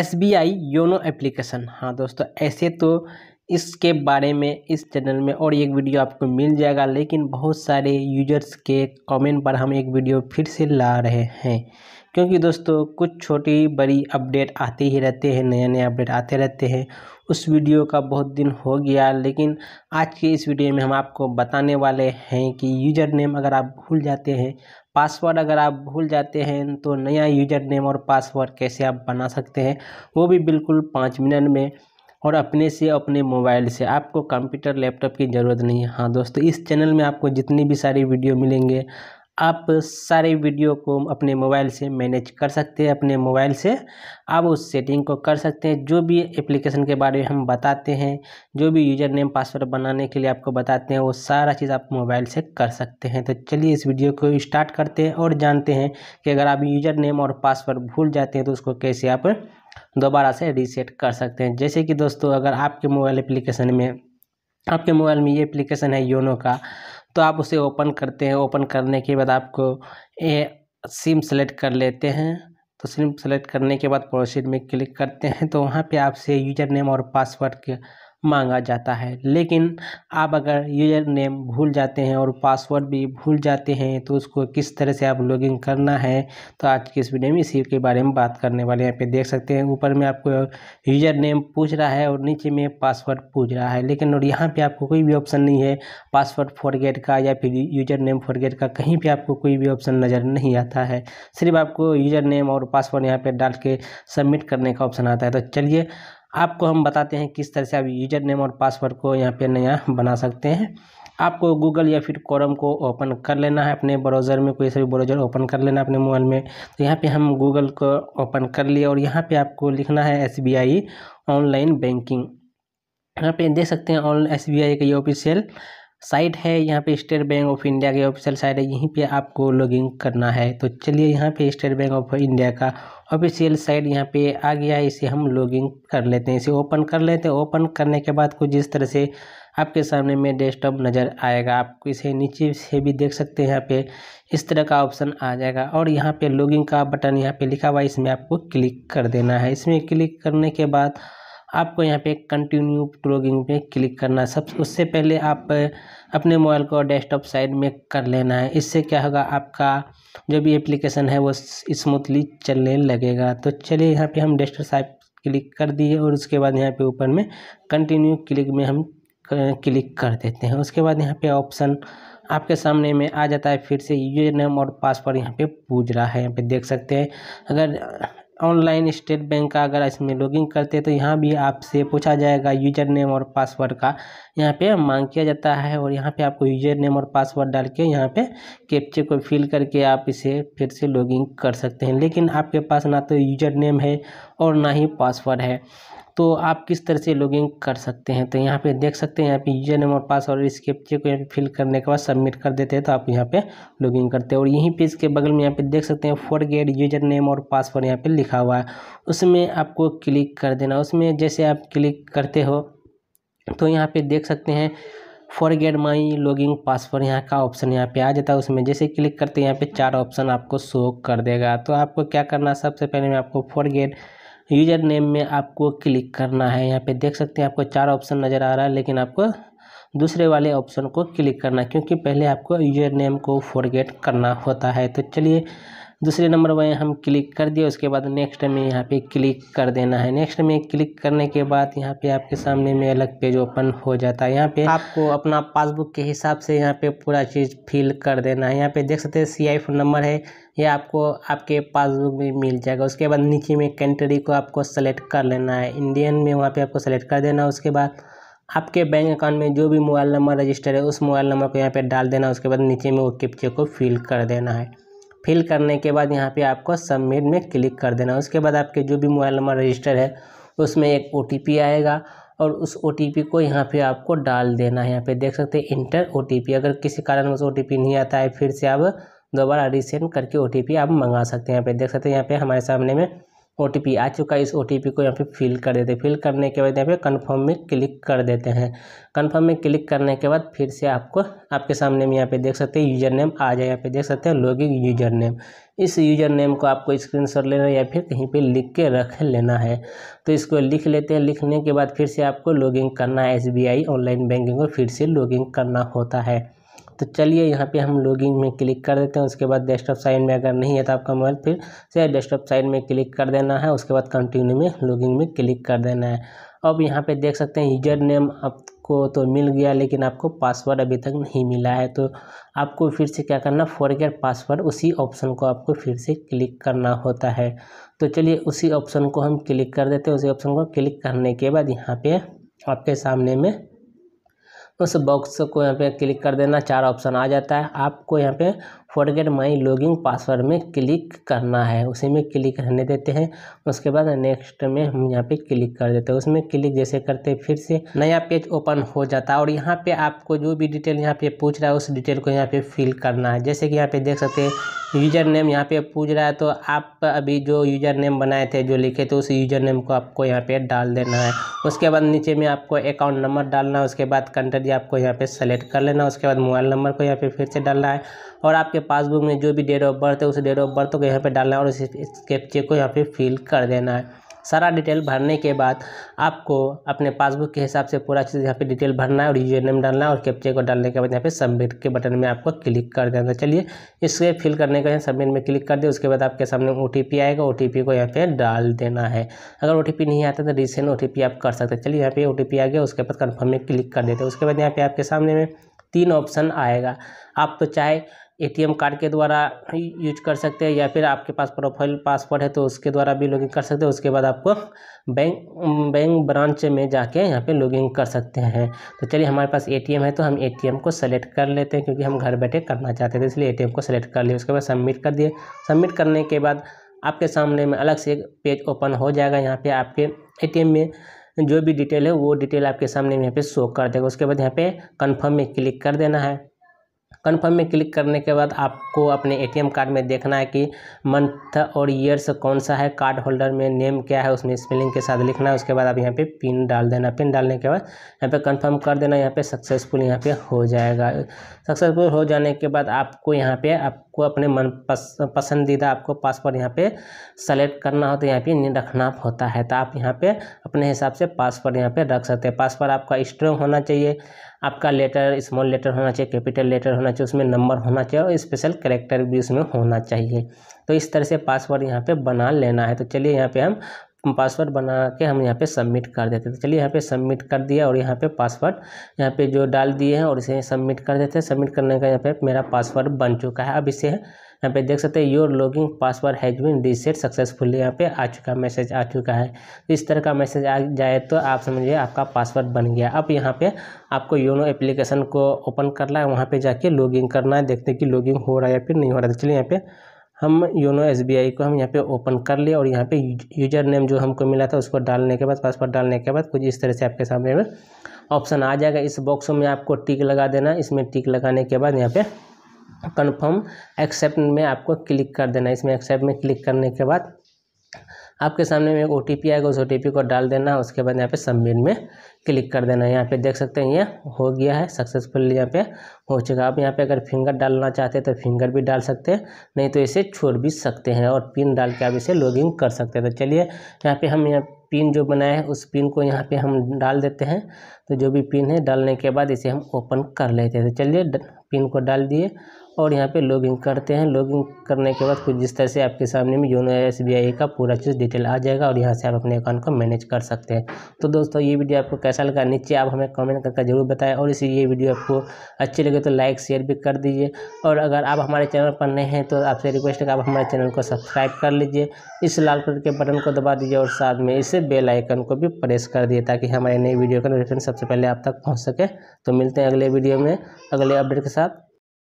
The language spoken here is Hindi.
S B I YONO application हाँ दोस्तों ऐसे तो इसके बारे में इस चैनल में और एक वीडियो आपको मिल जाएगा लेकिन बहुत सारे यूजर्स के कमेंट पर हम एक वीडियो फिर से ला रहे हैं क्योंकि दोस्तों कुछ छोटी बड़ी अपडेट आते ही रहते हैं नया नया अपडेट आते रहते हैं उस वीडियो का बहुत दिन हो गया लेकिन आज के इस वीडियो में हम आपको बताने वाले हैं कि यूजर नेम अगर आप भूल जाते हैं पासवर्ड अगर आप भूल जाते हैं तो नया यूजर नेम और पासवर्ड कैसे आप बना सकते हैं वो भी बिल्कुल पाँच मिनट में और अपने से अपने मोबाइल से आपको कंप्यूटर लैपटॉप की ज़रूरत नहीं है हाँ दोस्तों इस चैनल में आपको जितनी भी सारी वीडियो मिलेंगे आप सारे वीडियो को अपने मोबाइल से मैनेज कर सकते हैं अपने मोबाइल से आप उस सेटिंग को कर सकते हैं जो भी एप्लीकेशन के बारे में हम बताते हैं जो भी यूज़र नेम पासवर्ड बनाने के लिए आपको बताते हैं वो सारा चीज़ आप मोबाइल से कर सकते हैं तो चलिए इस वीडियो को स्टार्ट करते हैं और जानते हैं कि अगर आप यूज़र नेम और पासवर्ड भूल जाते हैं तो उसको कैसे आप दोबारा से रीसेट कर सकते हैं जैसे कि दोस्तों अगर आपके मोबाइल एप्लीकेशन में आपके मोबाइल में ये एप्लीकेशन है योनो का तो आप उसे ओपन करते हैं ओपन करने के बाद आपको ए सिम सेलेक्ट कर लेते हैं तो सिम सेलेक्ट करने के बाद प्रोसीड में क्लिक करते हैं तो वहाँ पे आपसे यूजर नेम और पासवर्ड के मांगा जाता है लेकिन आप अगर यूजर नेम भूल जाते हैं और पासवर्ड भी भूल जाते हैं तो उसको किस तरह से आप लॉगिन करना है तो आज की इस वीडियो में इसी के बारे में बात करने वाले यहाँ पे देख सकते हैं ऊपर में आपको यूजर नेम पूछ रहा है और नीचे में पासवर्ड पूछ रहा है लेकिन और यहाँ पर आपको कोई भी ऑप्शन नहीं है पासवर्ड फॉरगेट का या फिर यूजर नेम फॉरगेट का कहीं पर आपको कोई भी ऑप्शन नज़र नहीं आता है सिर्फ आपको यूजर नेम और पासवर्ड यहाँ पर डाल के सबमिट करने का ऑप्शन आता है तो चलिए आपको हम बताते हैं किस तरह से आप यूजर नेम और पासवर्ड को यहाँ पे नया बना सकते हैं आपको गूगल या फिर कॉरम को ओपन कर लेना है अपने ब्राउज़र में कोई सभी ब्राउज़र ओपन कर लेना अपने मोबाइल में तो यहाँ पे हम गूगल को ओपन कर लिए और यहाँ पे आपको लिखना है एस ऑनलाइन बैंकिंग यहाँ पे देख सकते हैं ऑन एस का ये ऑफिशियल साइट है यहाँ पे स्टेट बैंक ऑफ इंडिया की ऑफिशियल साइट है यहीं पे आपको लॉगिन करना है तो चलिए यहाँ पे स्टेट बैंक ऑफ इंडिया का ऑफिशियल साइट यहाँ पे आ गया है इसे हम लॉगिन कर लेते हैं इसे ओपन कर लेते हैं ओपन करने के बाद कुछ जिस तरह से आपके सामने में डेस्कटॉप नज़र आएगा आप इसे नीचे से भी देख सकते हैं यहाँ पे इस तरह का ऑप्शन आ जाएगा और यहाँ पे लॉगिन का बटन यहाँ पे लिखा हुआ है इसमें आपको क्लिक कर देना है इसमें क्लिक करने के बाद आपको यहाँ पे कंटिन्यू प्लॉगिंग पे क्लिक करना है सब उससे पहले आप अपने मोबाइल को डेस्कटॉप साइड में कर लेना है इससे क्या होगा आपका जो भी एप्लीकेशन है वो स्मूथली चलने लगेगा तो चलिए यहाँ पे हम डेस्कटॉप साइड क्लिक कर दिए और उसके बाद यहाँ पे ऊपर में कंटिन्यू क्लिक में हम क्लिक कर देते हैं उसके बाद यहाँ पर ऑप्शन आपके सामने में आ जाता है फिर से यूजर नेम और पासवर्ड यहाँ पे पूछ रहा है यहाँ पे देख सकते हैं अगर ऑनलाइन स्टेट बैंक का अगर इसमें लॉगिन करते हैं तो यहाँ भी आपसे पूछा जाएगा यूजर नेम और पासवर्ड का यहाँ पे मांग किया जाता है और यहाँ पे आपको यूजर नेम और पासवर्ड डाल के यहाँ पे कैप्चे को फिल करके आप इसे फिर से लॉगिन कर सकते हैं लेकिन आपके पास ना तो यूजर नेम है और ना ही पासवर्ड है तो आप किस तरह से लॉगिन कर सकते हैं तो यहाँ पे देख सकते हैं यहाँ पे यूजर नेम और पासवर्ड इसके कैप्चे को यहाँ पे फिल करने के बाद सबमिट कर देते हैं तो आप यहाँ पे लॉगिन करते हैं और यहीं पे इसके बगल में यहाँ पे देख सकते हैं फोर गेट यूजर नेम और पासवर्ड यहाँ पे लिखा हुआ है उसमें आपको क्लिक कर देना उसमें जैसे आप क्लिक करते हो तो यहाँ पर देख सकते हैं forget my logging password यहाँ का ऑप्शन यहाँ पे आ जाता है उसमें जैसे क्लिक करते हैं यहाँ पे चार ऑप्शन आपको शो कर देगा तो आपको क्या करना सबसे पहले मैं आपको फॉर गेट यूजर नेम में आपको क्लिक करना है यहाँ पे देख सकते हैं आपको चार ऑप्शन नज़र आ रहा है लेकिन आपको दूसरे वाले ऑप्शन को क्लिक करना क्योंकि पहले आपको यूजर नेम को फॉरगेट करना होता है तो चलिए दूसरे नंबर वहीं हम क्लिक कर दिए उसके बाद नेक्स्ट में यहाँ पे क्लिक कर देना है नेक्स्ट में क्लिक करने के बाद यहाँ पे आपके सामने में अलग पेज ओपन हो जाता है यहाँ पे आपको अपना पासबुक के हिसाब से यहाँ पे पूरा चीज़ फिल कर देना है यहाँ पे देख सकते हैं सी आई नंबर है ये आपको आपके पासबुक में मिल जाएगा उसके बाद नीचे में कंट्री को आपको सेलेक्ट कर लेना है इंडियन में वहाँ पे आपको सेलेक्ट कर देना है उसके बाद आपके बैंक अकाउंट में जो भी मोबाइल नंबर रजिस्टर है उस मोबाइल नंबर को यहाँ पे डाल देना उसके बाद नीचे में वो किपचे को फिल कर देना है फिल करने के बाद यहाँ पर आपको सबमिट में क्लिक कर देना उसके बाद आपके जो भी मोबाइल नंबर रजिस्टर है उसमें एक ओ आएगा और उस ओ को यहाँ पे आपको डाल देना है यहाँ पे देख सकते हैं इंटर ओ अगर किसी कारण उस ओ नहीं आता है फिर से आप दोबारा रीसेंड करके ओ आप मंगा सकते हैं यहाँ पे देख सकते हैं यहाँ पे हमारे सामने में ओ आ चुका है इस ओ को यहाँ पे फिल कर देते हैं फिल करने के बाद यहाँ पे कन्फर्म में क्लिक कर देते हैं कन्फर्म में क्लिक करने के बाद फिर से आपको आपके सामने में यहाँ पे देख सकते हैं यूज़र नेम आ जाए यहाँ पे देख सकते हैं लॉगिन यूज़र नेम इस यूज़र नेम को आपको शॉट लेना या फिर कहीं पे लिख के रख लेना है तो इसको लिख लेते हैं लिखने के बाद फिर से आपको लॉगिन करना है एस ऑनलाइन बैंकिंग को फिर से लॉगिन करना होता है तो चलिए यहाँ पे हम लॉगिन में क्लिक कर देते हैं उसके बाद डेस्कटॉप साइड में अगर नहीं है तो आपका मोबाइल फिर से डेस्कटॉप साइड में क्लिक कर देना है उसके बाद कंटिन्यू में लॉगिन में क्लिक कर देना है अब यहाँ पे देख सकते हैं यूजर नेम आपको तो मिल गया लेकिन आपको पासवर्ड अभी तक नहीं मिला है तो आपको फिर से क्या करना फॉरगेट पासवर्ड उसी ऑप्शन को आपको फिर से क्लिक करना होता है तो चलिए उसी ऑप्शन को हम क्लिक कर देते हैं उसी ऑप्शन को क्लिक करने के बाद यहाँ पे आपके सामने में उस बॉक्स को यहाँ पे क्लिक कर देना चार ऑप्शन आ जाता है आपको यहाँ पे फॉरगेट माई लॉगिंग पासवर्ड में क्लिक करना है उसी में क्लिक रहने देते हैं उसके बाद नेक्स्ट में हम यहाँ पे क्लिक कर देते हैं उसमें क्लिक जैसे करते फिर से नया पेज ओपन हो जाता है और यहाँ पे आपको जो भी डिटेल यहाँ पे पूछ रहा है उस डिटेल को यहाँ पे फिल करना है जैसे कि यहाँ पे देख सकते हैं यूज़र नेम यहाँ पे पूछ रहा है तो आप अभी जो यूज़र नेम बनाए थे जो लिखे थे उस यूज़र नेम को आपको यहाँ पे डाल देना है उसके बाद नीचे में आपको अकाउंट नंबर डालना है उसके बाद कंट्री आपको यहाँ पे सेलेक्ट कर लेना उसके बाद मोबाइल नंबर को यहाँ पे फिर से डालना है और आपके पासबुक में जो भी डेट ऑफ बर्थ है उस डेट ऑफ बर्थ को यहाँ पर डालना है और इस कैप्चे को यहाँ पर फिल कर देना है सारा डिटेल भरने के बाद आपको अपने पासबुक के हिसाब से पूरा चीज़ यहाँ पे डिटेल भरना है और यूजर नेम डालना है और कैप्चे को डालने के बाद यहाँ पे सबमिट के बटन में आपको क्लिक कर देना चलिए इसके फिल करने के लिए सबमिट में क्लिक कर दे उसके बाद आपके सामने ओ आएगा ओ को यहाँ पे डाल देना है अगर ओ नहीं आता तो रिसेंट ओ आप कर सकते हैं चलिए यहाँ पे ओ आ गया उसके बाद कन्फर्म में क्लिक कर देते उसके बाद यहाँ पे आपके सामने में तीन ऑप्शन आएगा आप तो चाहे एटीएम कार्ड के द्वारा यूज कर सकते हैं या फिर आपके पास प्रोफाइल पासवर्ड है तो उसके द्वारा भी लॉगिन कर सकते हैं उसके बाद आपको बैंक बैंक ब्रांच में जाके यहाँ पे लॉगिन कर सकते हैं तो चलिए हमारे पास एटीएम है तो हम एटीएम को सेलेक्ट कर लेते हैं क्योंकि हम घर बैठे करना चाहते थे इसलिए ए को सेलेक्ट कर लिए उसके बाद सबमिट कर दिए सबमिट करने के बाद आपके सामने में अलग से एक पेज ओपन हो जाएगा यहाँ पर आपके ए में जो भी डिटेल है वो डिटेल आपके सामने यहाँ पे शो कर देगा उसके बाद यहाँ पे कंफर्म में क्लिक कर देना है कन्फर्म में क्लिक करने के बाद आपको अपने एटीएम कार्ड में देखना है कि मंथ और ईयर्स कौन सा है कार्ड होल्डर में नेम क्या है उसमें स्पेलिंग के साथ लिखना है उसके बाद आप यहाँ पे पिन डाल देना पिन डालने के बाद यहाँ पे कन्फर्म कर देना यहाँ पे सक्सेसफुल यहाँ पे हो जाएगा सक्सेसफुल हो जाने के बाद आपको यहाँ पे आप आपको अपने मन पस, पसंदीदा आपको पासवर्ड यहाँ पे सेलेक्ट करना हो तो यहाँ पे रखना होता है तो आप यहाँ पे अपने हिसाब से पासवर्ड यहाँ पे रख सकते हैं पासवर्ड आपका स्ट्रॉन्ग होना चाहिए आपका लेटर स्मॉल लेटर होना चाहिए कैपिटल लेटर होना चाहिए उसमें नंबर होना चाहिए और स्पेशल करेक्टर भी उसमें होना चाहिए तो इस तरह से पासवर्ड यहाँ पे बना लेना है तो चलिए यहाँ पे हम पासवर्ड बना के हम यहाँ पे सबमिट कर देते थे चलिए यहाँ पे सबमिट कर दिया और यहाँ पे पासवर्ड यहाँ पे जो डाल दिए हैं और इसे सबमिट कर देते हैं सबमिट करने का यहाँ पे मेरा पासवर्ड बन चुका है अब इसे यहाँ पे देख सकते हैं your logging password has been reset successfully यहाँ पे आ चुका मैसेज आ चुका है तो इस तरह का मैसेज आ जाए तो आप समझिए आपका पासवर्ड बन गया अब यहाँ पे आपको योनो एप्लीकेशन को ओपन करना है वहाँ पे जाके लॉगिन करना है देखते हैं कि लॉगिन हो रहा है या फिर नहीं हो रहा है चलिए यहाँ पे हम योनो एस को हम यहाँ पे ओपन कर लिया और यहाँ पे यूजर नेम जो हमको मिला था उसको डालने के बाद पासवर्ड डालने के बाद कुछ इस तरह से आपके सामने में ऑप्शन आ जाएगा इस बॉक्स में आपको टिक लगा देना इसमें टिक लगाने के बाद यहाँ पे कन्फर्म एक्सेप्ट में आपको क्लिक कर देना इसमें एक्सेप्ट में क्लिक करने के बाद आपके सामने में एक ओ टी पी आएगा उस ओ टी पी को डाल देना उसके बाद यहाँ पे सबमिट में क्लिक कर देना यहाँ पे देख सकते हैं ये हो गया है सक्सेसफुल यहाँ पे हो चुका आप यहाँ पे अगर फिंगर डालना चाहते हैं तो फिंगर भी डाल सकते हैं नहीं तो इसे छोड़ भी सकते हैं और पिन डाल के आप इसे लॉगिंग कर सकते हैं तो चलिए यहाँ पे हम यहाँ पिन जो बनाए हैं उस पिन को यहाँ पे हम डाल देते हैं तो जो भी पिन है डालने के बाद इसे हम ओपन कर लेते हैं तो चलिए पिन को डाल दिए और यहाँ पे लॉगिन करते हैं लॉगिन करने के बाद कुछ जिस तरह से आपके सामने में योनो एस का पूरा चीज़ डिटेल आ जाएगा और यहाँ से आप अपने अकाउंट को मैनेज कर सकते हैं तो दोस्तों ये वीडियो आपको कैसा लगा नीचे आप हमें कमेंट करके जरूर बताएं और इसी ये वीडियो आपको अच्छी लगे तो लाइक शेयर भी कर दीजिए और अगर आप हमारे चैनल पर नए हैं तो आपसे रिक्वेस्ट है कि आप हमारे चैनल को सब्सक्राइब कर लीजिए इस लाल कलर के बटन को दबा दीजिए और साथ में इसे बेल आइकन को भी प्रेस कर दिए ताकि हमारे नई वीडियो का नोटिफिकेशन सबसे पहले आप तक पहुँच सके तो मिलते हैं अगले वीडियो में अगले अपडेट के साथ